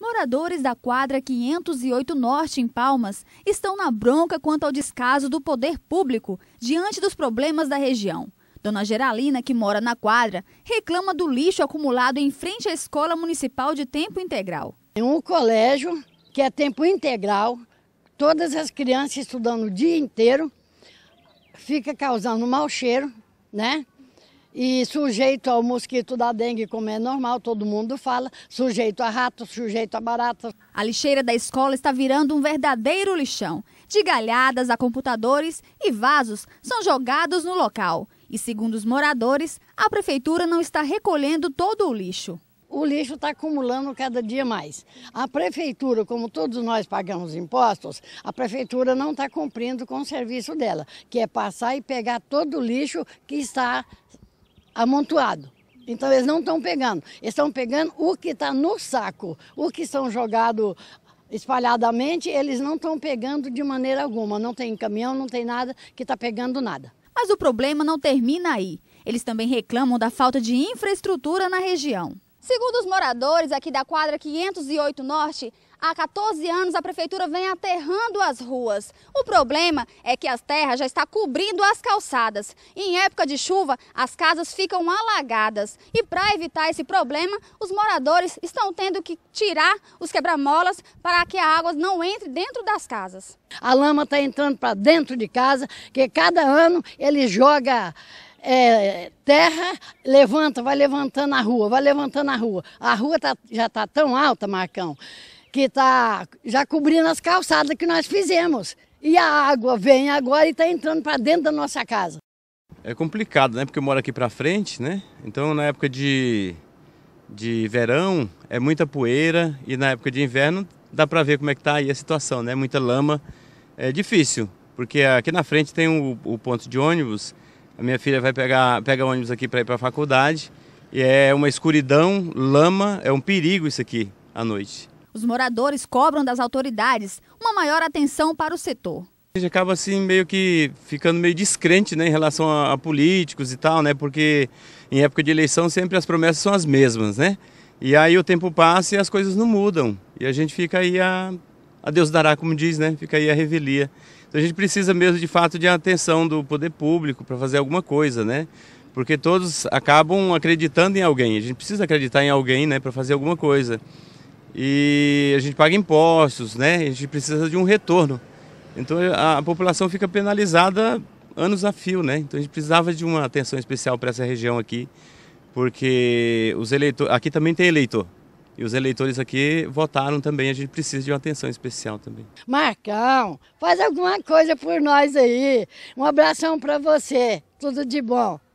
Moradores da quadra 508 Norte, em Palmas, estão na bronca quanto ao descaso do poder público diante dos problemas da região. Dona Geralina, que mora na quadra, reclama do lixo acumulado em frente à escola municipal de tempo integral. Tem um colégio que é tempo integral, todas as crianças estudando o dia inteiro, fica causando mau cheiro, né? e sujeito ao mosquito da dengue, como é normal, todo mundo fala, sujeito a rato, sujeito a barata. A lixeira da escola está virando um verdadeiro lixão. De galhadas a computadores e vasos são jogados no local. E segundo os moradores, a prefeitura não está recolhendo todo o lixo o lixo está acumulando cada dia mais. A prefeitura, como todos nós pagamos impostos, a prefeitura não está cumprindo com o serviço dela, que é passar e pegar todo o lixo que está amontoado. Então eles não estão pegando, eles estão pegando o que está no saco, o que são jogado espalhadamente, eles não estão pegando de maneira alguma. Não tem caminhão, não tem nada que está pegando nada. Mas o problema não termina aí. Eles também reclamam da falta de infraestrutura na região. Segundo os moradores aqui da quadra 508 Norte, há 14 anos a prefeitura vem aterrando as ruas. O problema é que as terras já está cobrindo as calçadas. Em época de chuva, as casas ficam alagadas. E para evitar esse problema, os moradores estão tendo que tirar os quebra-molas para que a água não entre dentro das casas. A lama está entrando para dentro de casa, que cada ano ele joga é, terra, levanta, vai levantando a rua, vai levantando a rua. A rua tá, já está tão alta, Marcão, que está já cobrindo as calçadas que nós fizemos. E a água vem agora e está entrando para dentro da nossa casa. É complicado, né? Porque eu moro aqui para frente, né? Então, na época de, de verão, é muita poeira e na época de inverno dá para ver como é que está aí a situação, né? Muita lama. É difícil, porque aqui na frente tem o, o ponto de ônibus a minha filha vai pegar pega ônibus aqui para ir para a faculdade e é uma escuridão, lama, é um perigo isso aqui à noite. Os moradores cobram das autoridades uma maior atenção para o setor. A gente acaba assim meio que ficando meio descrente né, em relação a, a, políticos e tal, né? Porque em época de eleição sempre as promessas são as mesmas, né? E aí o tempo passa e as coisas não mudam. E a gente fica aí a, a Deus dará, como diz, né? Fica aí a revelia. Então a gente precisa mesmo, de fato, de atenção do poder público para fazer alguma coisa, né? Porque todos acabam acreditando em alguém. A gente precisa acreditar em alguém, né? Para fazer alguma coisa. E a gente paga impostos, né? A gente precisa de um retorno. Então a população fica penalizada anos a fio, né? Então a gente precisava de uma atenção especial para essa região aqui, porque os eleitores, aqui também tem eleitor, e os eleitores aqui votaram também, a gente precisa de uma atenção especial também. Marcão, faz alguma coisa por nós aí. Um abração para você. Tudo de bom.